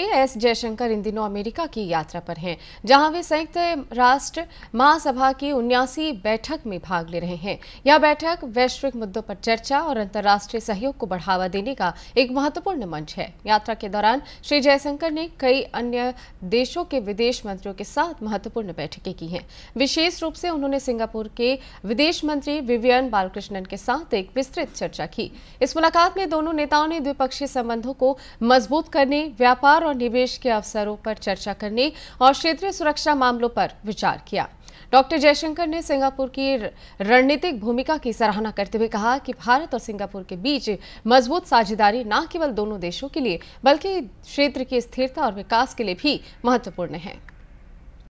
S Jaishankar इन दिनों America की यात्रा पर हैं जहां वे संयुक्त राष्ट्र महासभा की उन्यासी बैठक में भाग ले रहे हैं यह बैठक वैश्विक मुद्दों पर चर्चा और अंतर्राष्ट्रीय सहयोग को बढ़ावा देने का एक महत्वपूर्ण मंच है यात्रा के दौरान श्री जयशंकर ने कई अन्य देशों के विदेश मंत्रियों के साथ महत्वपूर्ण बैठकें की हैं विशेष रूप से उन्होंने सिंगापुर के विदेश मंत्री विवियन बालकृष्णन के साथ एक विस्तृत चर्चा की इस मुलाकात में दोनों नेताओं ने द्विपक्षीय संबंधों को मजबूत करने व्यापार और निवेश के अवसरों पर चर्चा करने और क्षेत्रीय सुरक्षा मामलों पर विचार किया डॉक्टर जयशंकर ने सिंगापुर की रणनीतिक भूमिका की सराहना करते हुए कहा कि भारत और सिंगापुर के बीच मजबूत साझेदारी न केवल दोनों देशों के लिए बल्कि क्षेत्र की स्थिरता और विकास के लिए भी महत्वपूर्ण है